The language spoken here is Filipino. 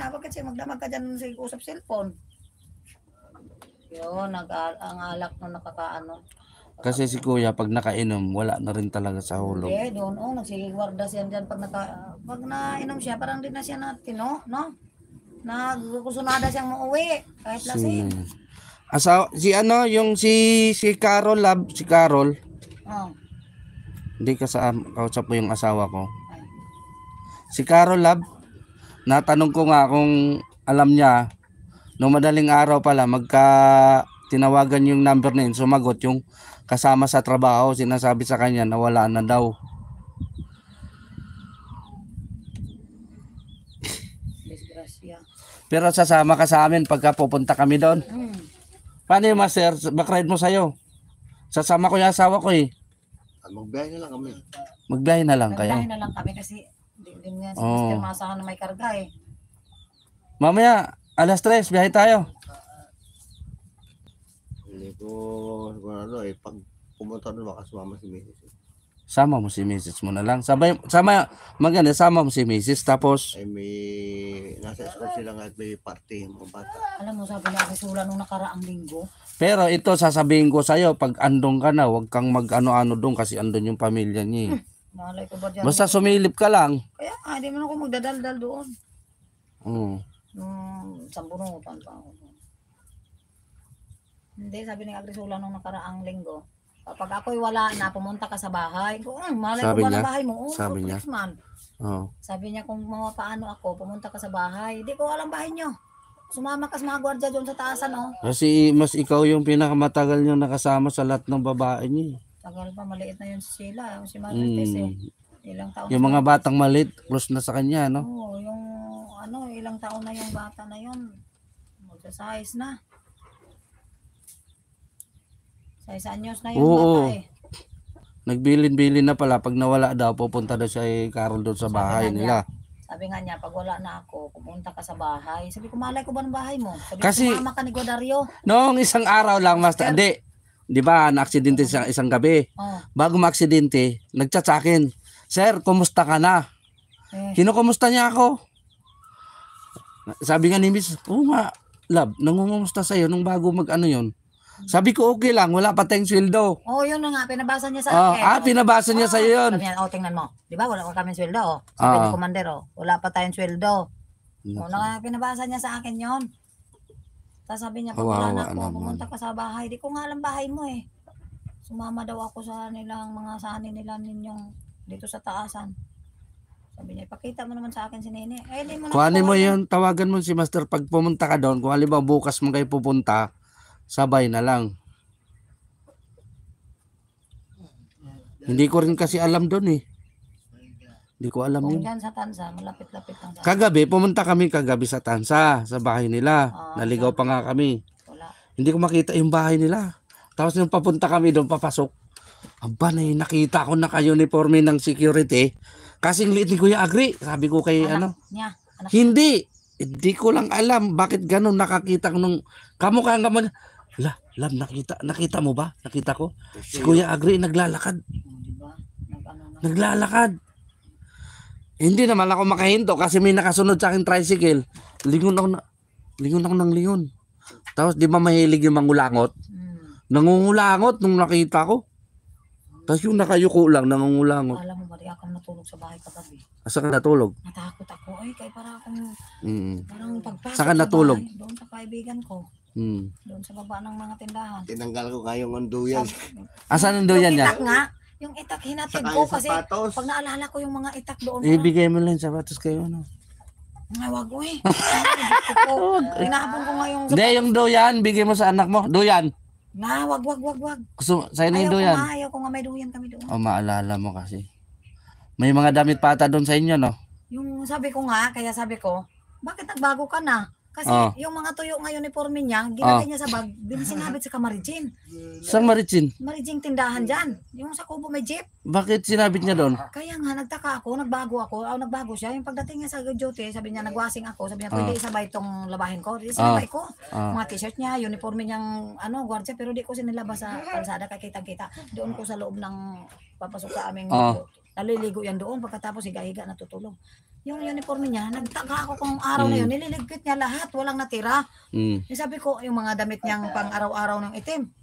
na, bakit siya maglamag ka dyan sa usap cellphone? Yun, nag ang alak na nakakaano. Kasi si kuya, pag nakainom, wala na rin talaga sa hulog. Hindi, doon, oh, nagsigigwarda siya dyan pag naka, pag nainom siya, parang din na siya natin, no? no? Nagkusunada siyang mauwi, kahit lasing. Si, asaw, si ano, yung si, si Carol, lab, si Carol. Oh. Hindi ka sa, kausap mo yung asawa ko. Si Carol Lab, natanong ko nga kung alam niya no madaling araw pala magka tinawagan yung number na yun, sumagot yung kasama sa trabaho, sinasabi sa kanya na wala na daw. Pero sasama ka sa amin pagka pupunta kami doon. Mm-hmm. Paano yung master? Backride mo sa'yo. Sasama ko yung asawa ko eh. Magbiyahe na lang kami. Magbiyahe na lang kayo. Magbiyahe na lang kami kasi hindi din nga oh. si Oo. Masahan na may karga eh. Mamaya, alas 3, biyahe tayo. Hindi ko, siguro ano eh, pag pumunta doon baka sumama si Mrs. Eh. Sama mo si Mrs. mo na lang. Sabay, sama, maganda, sama mo si Mrs. Tapos, Ay may, nasa school sila nga at may party mo bata. Alam mo, sabi niya, kasi nung nakaraang linggo. pero ito sasabihin ko sa'yo, pag andong ka na, huwag kang mag ano-ano doon kasi andon yung pamilya niya. Eh. Malay ko ba dyan? Basta sumilip ka lang. Kaya nga, hindi man ako magdadaldal doon. Mm. Oo. Hmm, nung sambunutan pa ako. Hindi, sabi ni Agrisula nung nakaraang linggo, kapag ako'y wala na, pumunta ka sa bahay. Kung hmm, malay Sabi ko ba niya? na bahay mo? Oo, oh, Sabi niya? Man. Oo. Oh. Sabi niya kung mga paano ako, pumunta ka sa bahay. Hindi ko alam bahay niyo. Sumama ka sa mga gwardiya doon sa taasan, oh. Kasi mas ikaw yung pinakamatagal niyang nakasama sa lahat ng babae niya. Eh. Tagal pa, maliit na yun si Sheila, si Marites hmm. eh. Ilang taon Yung mga batang maliit, close na sa kanya, no? Oo, yung ano, ilang taon na yung bata na yun. Magsa-size na. Size anyos na yung Oo. bata eh. Nagbilin-bilin na pala. Pag nawala daw, pupunta daw siya kay eh, Carol doon sa bahay nga nila. Sabi nga niya, pag wala na ako, pumunta ka sa bahay. Sabi ko, malay ko ba ng bahay mo? Sabi Kasi- ko, mama ka ni Godario. Noong isang araw lang, Master. Hindi, 'di ba, na-aksidente siya isang gabi. Oh. Bago maaksidente, nagchat sa "Sir, kumusta ka na?" Eh. Kinukumusta niya ako. Sabi nga ni Miss, oh nga, love, nangungumusta sa'yo nung bago mag-ano 'yon." Sabi ko, okay lang, wala pa tayong sweldo. Oo, oh, yun na nga, pinabasa niya sa oh, akin. Ah, pinabasa niya oh, sa iyo yun. Sabi niya, oh, tingnan mo, di ba, wala pa kami sweldo. Oh. Sabi oh. ni Commander, oh, wala pa tayong sweldo. Oo, oh, pinabasa niya sa akin yun. Tapos sabi niya, pag na ako, pumunta ka sa bahay. Di ko nga alam bahay mo eh. Sumama daw ako sa nilang mga sani nila ninyong dito sa taasan. Sabi niya, pakita mo naman sa akin si Nene. Eh, di mo na Kuhanin mo yun, tawagan mo si Master pag pumunta ka doon. Kung alibaw bukas mo kayo pupunta, sabay na lang. Hindi ko rin kasi alam doon eh. Hindi ko alam Kung yun. dyan sa Tansa, malapit-lapit lang sa Kagabi, pumunta kami kagabi sa Tansa, sa bahay nila. Ah, Naligaw pa nga kami. Wala. Hindi ko makita yung bahay nila. Tapos nung papunta kami doon, papasok. Aba na nakita ko naka-uniforme ng security. Kasing liit ni Kuya Agri. Sabi ko kay ano. Niya. Anak. Hindi. Hindi ko lang alam bakit ganun nakakita ko nung kamukha ng kamukha. La, lam, nakita, nakita mo ba? Nakita ko. Si Kuya Agri naglalakad. Oh, naglalakad. Hindi naman ako makahinto kasi may nakasunod sa akin tricycle. Lingon ako na, lingon ako ng lingon. Tapos di ba mahilig yung mangulangot? Mm. Nangungulangot nung nakita ko. Tapos yung nakayuko lang, nangungulangot. Alam mo, Maria, ako natulog sa bahay kagabi. Asa ah, ka natulog? Natakot ako. Ay, kaya para akong, mm. parang pagpasok Saan ka natulog? Sa bahay, doon sa kaibigan ko. Mm. Doon sa baba ng mga tindahan. Tinanggal ko kayong unduyan. Asan ah, ang unduyan niya? Kita nga. Yung itak, hinatid ko kasi sapatos. pag naalala ko yung mga itak doon. Ibigay mo lang yung sapatos kayo, no? Ay, wag mo eh. Hinahapon ko nga yung... Hindi, yung doyan, bigay mo sa anak mo. Doyan. Na, wag, wag, wag, wag. Gusto, sa'yo na yung doyan. nga, ayaw ko nga may doyan kami doon. O, oh, maalala mo kasi. May mga damit pata doon sa inyo, no? Yung sabi ko nga, kaya sabi ko, bakit nagbago ka na? Kasi Oh. yung mga tuyo ngayon uniforme niya, ginagay ah. niya sa bag, sinabit sa kamarijin. Saan marijin? Marijin tindahan dyan. Yung sa kubo may jeep. Bakit sinabit niya doon? Kaya nga, nagtaka ako, nagbago ako, aw, ah, nagbago siya. Yung pagdating niya sa duty, sabi niya, nagwasing ako. Sabi niya, pwede isabay itong labahin ko. Isabay ko. Ah. Mga t-shirt niya, uniforme niyang, ano, gwardiya. Pero di ko sinilabas sa kalsada, kay kita-kita. Doon ko sa loob ng papasok sa aming Ah. duty. Naliligo yan doon pagkatapos higa-higa natutulog. Yung uniform niya, nagtaka ako kung araw mm. na yun, nililigpit niya lahat, walang natira. Mm. Yung sabi ko, yung mga damit niyang pang araw-araw ng itim,